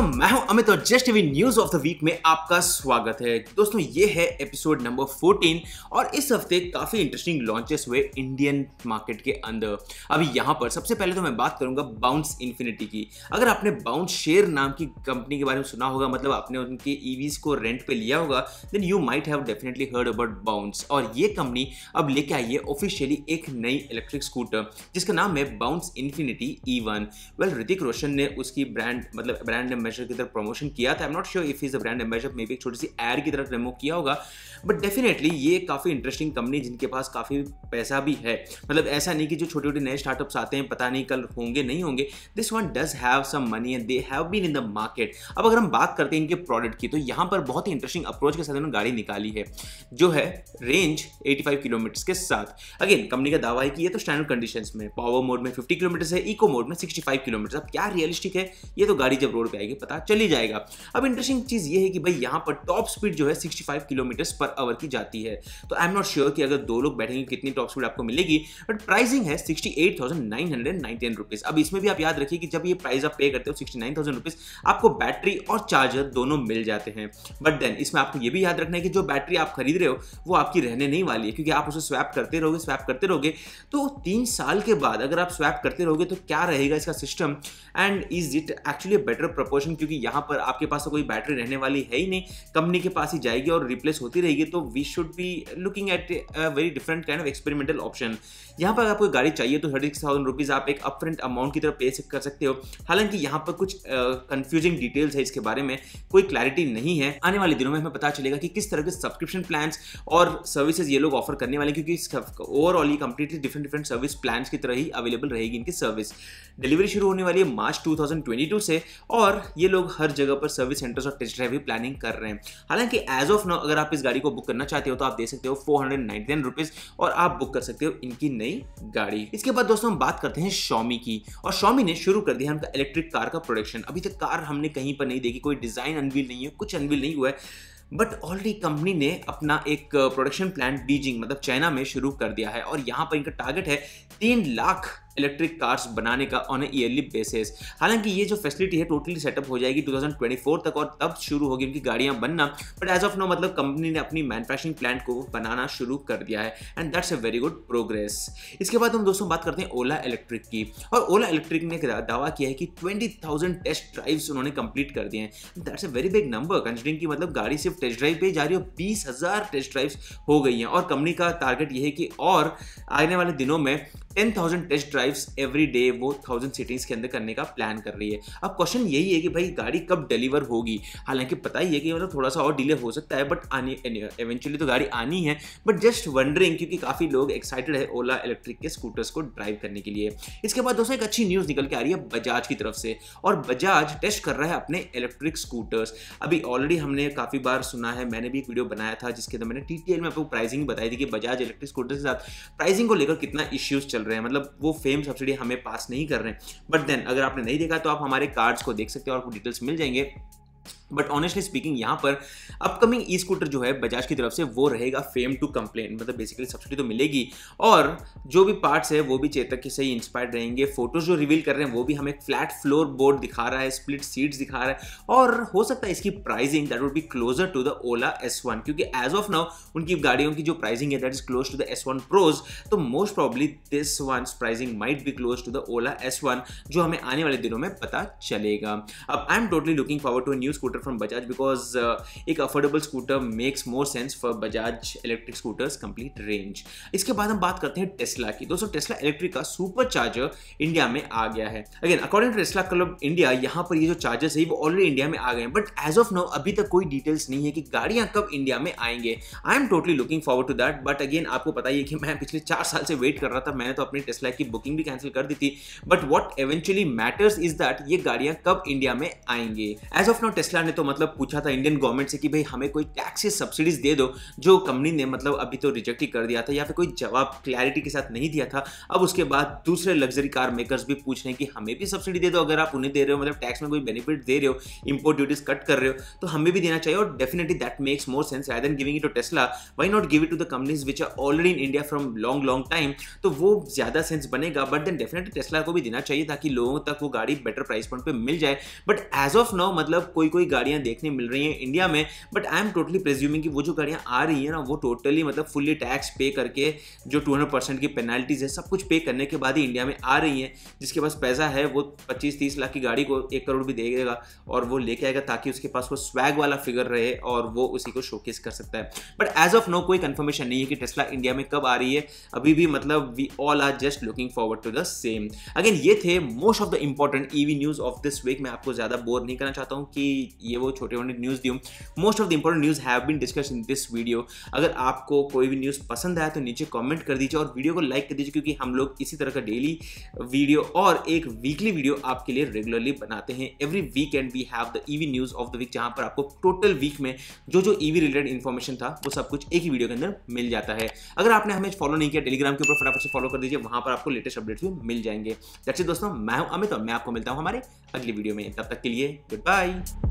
दोस्तों मैं हूं अमित और just TV news of the week में आपका स्वागत है दोस्तों ये है एपिसोड नंबर 14 और इस हफ्ते काफी इंटरेस्टिंग लॉन्चेस हुए इंडियन मार्केट के अंदर अभी यहां पर सबसे पहले तो मैं बात करूंगा बाउंस इन्फिनिटी की अगर आपने बाउंस शेयर नाम की कंपनी के बारे में सुना होगा मतलब आपने उनके ईवीज e को रेंट पे लिया होगा then you might have definitely heard about Bounce और ये कंपनी अब लेके आई है ऑफिशियली एक नई इलेक्ट्रिक स्कूटर जिसका नाम है Bounce Infinity E well Hrithik Roshan ने उसकी ब्रांड मतलब ब्रांड ने एम्बेसडर की तरफ प्रमोशन किया था am not sure if is a brand ambassador may be एक छोटी सी एड की तरफ डेमो किया होगा बट डेफिनेटली ये काफ़ी इंटरेस्टिंग कंपनी जिनके पास काफ़ी पैसा भी है मतलब ऐसा नहीं कि जो छोटे छोटे नए स्टार्टअप्स आते हैं पता नहीं कल होंगे नहीं होंगे this one does have some money and they have been in the market अब अगर हम बात करते हैं इनके प्रोडक्ट की तो यहाँ पर बहुत ही इंटरेस्टिंग अप्रोच के साथ इन्होंने गाड़ी निकाली है जो है रेंज 85 किलोमीटर के साथ अगेन कंपनी का दावा है कि ये तो स्टैंडर्ड कंडीशन में पावर मोड में 50 किलोमीटर है इको मोड में 65 किलोमीटर अब क्या रियलिस्टिक है ये तो गाड़ी जब रोड पे आएगी पता चली जाएगा अब इंटरेस्टिंग चीज़ ये है कि भाई यहाँ पर टॉप स्पीड जो है 65 किलोमीटर पर आवर की जाती है तो आई एम नॉट श्योर कि अगर दो लोग बैठेंगे कितनी टॉप स्पीड आपको मिलेगी बट प्राइसिंग है सिक्सटी एट अब इसमें भी आप याद रखिए कि जब ये प्राइस आप पे करते हो सिक्सटी आपको बैटरी और चार्जर दोनों मिल जाते हैं बट देन इसमें आपको ये भी याद रखना है कि जो बैटरी आप खरीद रहे हो वो आपकी रहने नहीं वाली है क्योंकि आप उसे स्वैप करते रहोगे स्वैप करते रहोगे तो तीन साल के बाद अगर आप स्वैप करते रहोगे तो क्या रहेगा इसका system and is it actually better propose precaution क्योंकि यहाँ पर आपके पास तो कोई बैटरी रहने वाली है ही नहीं कंपनी के पास ही जाएगी और रिप्लेस होती रहेगी तो we should be looking at a very different kind of experimental option यहाँ पर आपको गाड़ी चाहिए तो थर्टी सिक्स थाउजेंड रुपीज़ आप एक अपफ्रंट अमाउंट की तरफ पे कर सकते हो हालांकि यहाँ पर कुछ कंफ्यूजिंग uh, डिटेल्स है इसके बारे में कोई क्लैरिटी नहीं है आने वाले दिनों में हमें पता चलेगा कि किस तरह के सब्सक्रिप्शन प्लान्स और सर्विसेज ये लोग ऑफर करने वाले क्योंकि ओवरऑल ये completely different different service plans की तरह ही अवेलेबल रहेगी इनकी सर्विस डिलीवरी शुरू होने वाली है मार्च 2022 से और ये लोग हर जगह पर सर्विस सेंटर्स और टेस्ट ड्राइव भी प्लानिंग कर रहे हैं हालांकि एज ऑफ नाउ अगर आप इस गाड़ी को बुक करना चाहते हो तो आप दे सकते हो फोर हंड्रेड और आप बुक कर सकते हो इनकी नई गाड़ी इसके बाद दोस्तों हम बात करते हैं शॉमी की और शॉमी ने शुरू कर दिया हमका इलेक्ट्रिक कार का प्रोडक्शन अभी तक कार हमने कहीं पर नहीं देखी कोई डिज़ाइन अनवील नहीं है कुछ अनवील नहीं हुआ है बट ऑलरेडी कंपनी ने अपना एक प्रोडक्शन प्लान बीजिंग मतलब चाइना में शुरू कर दिया है और यहाँ पर इनका टारगेट है तीन लाख इलेक्ट्रिक कार्स बनाने का ऑन ईयरली बेसिस हालांकि ये जो फैसिलिटी है टोटली सेटअप हो जाएगी 2024 तक और तब शुरू होगी उनकी गाड़ियां बनना बट एज ऑफ नो मतलब कंपनी ने अपनी मैनुफैक्चरिंग प्लांट को बनाना शुरू कर दिया है and that's a very good progress इसके बाद हम दोस्तों बात करते हैं ओला इलेक्ट्रिक की और ओला इलेक्ट्रिक ने दावा किया है कि ट्वेंटी टेस्ट ड्राइव्स उन्होंने कंप्लीट कर दिए हैं that's a very big number considering की मतलब गाड़ी सिर्फ टेस्ट ड्राइव पर जा रही हो बीस टेस्ट ड्राइव्स हो गई हैं और कंपनी का टारगेट ये है कि और आने वाले दिनों में ten thousand test drives every day वो थाउजेंड सिटीज़ के अंदर करने का प्लान कर रही है अब क्वेश्चन यही है कि भाई गाड़ी कब डिलीवर होगी हालांकि पता ही है कि मतलब थोड़ा सा और डिले हो सकता है बट आनी एवेंचुअली तो गाड़ी आनी है बट जस्ट वंडरिंग क्योंकि काफ़ी लोग एक्साइटेड है ओला इलेक्ट्रिक के स्कूटर्स को ड्राइव करने के लिए इसके बाद दोस्तों एक अच्छी न्यूज़ निकल के आ रही है बजाज की तरफ से और बजाज टेस्ट कर रहा है अपने इलेक्ट्रिक स्कूटर्स अभी ऑलरेडी हमने काफ़ी बार सुना है मैंने भी एक वीडियो बनाया था जिसके अंदर मैंने टी में आपको प्राइसिंग बताई थी कि बजाज इलेक्ट्रिक स्कूटर के साथ प्राइसिंग को लेकर कितना इश्यूज़ चल चल रहे हैं मतलब वो फेम सब्सिडी हमें पास नहीं कर रहे हैं बट देन अगर आपने नहीं देखा तो आप हमारे कार्ड्स को देख सकते और आपको डिटेल्स मिल जाएंगे बट ऑनेस्टली स्पीकिंग यहाँ पर अपकमिंग ई स्कूटर जो है बजाज की तरफ से वो रहेगा फेम टू कंप्लेन मतलब बेसिकली सब्सिडी तो मिलेगी और जो भी पार्ट्स है वो भी चेतक के सही इंस्पायर्ड रहेंगे फोटोज जो रिवील कर रहे हैं वो भी हमें फ्लैट फ्लोर बोर्ड दिखा रहा है स्प्लिट सीट्स दिखा रहा है और हो सकता है इसकी pricing that would be closer to the Ola S one क्योंकि एज ऑफ नाउ उनकी गाड़ियों की जो प्राइजिंग है that is close to the S one pro तो most probably this one pricing might be close to the Ola S one जो हमें आने वाले दिनों में पता चलेगा अब I am totally looking for to new scooter scooter from Bajaj because एक affordable scooter makes more sense for Bajaj electric scooters complete range इसके बाद हम बात करते हैं टेस्ला की दोस्तों टेस्ला इलेक्ट्रिक का सुपर चार्जर इंडिया में आ गया है again according to Tesla club India यहाँ पर ये जो चार्जर्स है वो ऑलरेडी इंडिया में आ गए हैं बट एज ऑफ नाउ अभी तक कोई डिटेल्स नहीं है कि गाड़ियाँ कब इंडिया में आएंगे I am totally looking forward to that but again आपको पता ही कि मैं पिछले चार साल से वेट कर रहा था मैंने तो अपनी टेस्ला की बुकिंग भी कैंसिल कर दी थी but what eventually matters is that ये गाड़ियाँ कब इंडिया में आएंगे एज ऑफ नाउ टेस्ला ने ने तो मतलब पूछा था इंडियन गवर्नमेंट से कि भाई हमें कोई टैक्सेस सब्सिडीज दे दो जो कंपनी ने मतलब अभी तो रिजेक्ट ही कर दिया था या फिर कोई जवाब क्लैरिटी के साथ नहीं दिया था अब उसके बाद दूसरे लग्जरी कार मेकर्स भी पूछ रहे हैं कि हमें भी सब्सिडी दे दो अगर आप उन्हें दे रहे हो मतलब टैक्स में कोई बेनिफिट दे रहे हो इंपोर्ट ड्यूटीज कट कर रहे हो तो हमें भी देना चाहिए और definitely that makes more sense I rather giving it to Tesla why not give it to the companies which are already in India from long long time तो वो ज़्यादा सेंस बनेगा बट देन डेफिनेटली टेस्ला को भी देना चाहिए ताकि लोगों तक वो गाड़ी बेटर प्राइस पॉइंट पर मिल जाए बट एज ऑफ नाउ मतलब कोई कोई गाड़ियां देखने मिल रही हैं इंडिया में but I am totally presuming कि वो जो गाड़ियां आ रही हैं ना वो टोटली मतलब फुल्ली टैक्स पे करके जो टू हंड्रेड परसेंट की पेनल्टीज है सब कुछ पे करने के बाद ही इंडिया में आ रही हैं जिसके पास पैसा है वो पच्चीस तीस लाख की गाड़ी को एक करोड़ भी दे देगा और वो लेके आएगा ताकि उसके पास वो स्वैग वाला फिगर रहे और वो उसी को शोकेस कर सकता है बट एज ऑफ नो कोई कन्फर्मेशन नहीं है कि टेस्ला इंडिया में कब आ रही है अभी भी मतलब we all are just looking forward to the same again ये थे most of the important EV news of this week मैं आपको ज़्यादा बोर नहीं करना चाहता हूँ कि ये वो छोटे मोटे न्यूज़ दी most of the important news have been discuss in this video अगर आपको कोई भी न्यूज़ पसंद आया तो नीचे कॉमेंट कर दीजिए और वीडियो को लाइक कर दीजिए क्योंकि हम लोग इसी तरह का डेली वीडियो और एक वीकली वीडियो आपके लिए रेगुलरली बनाते हैं every week and we have the EV news of the week जहाँ पर आपको टोटल वीक में जो जो ईवी रिलेटेड इन्फॉर्मेशन था वो सब कुछ एक ही वीडियो के अंदर मिल जाता है अगर आपने हमें फॉलो नहीं किया टेलीग्राम के ऊपर फटाफट से फॉलो कर दीजिए वहाँ पर आपको लेटेस्ट अपडेट्स भी मिल जाएंगे दोस्तों मैं हूं अमित और मैं आपको मिलता हूँ हमारे अगली वीडियो में तब तक के लिए गुड बाय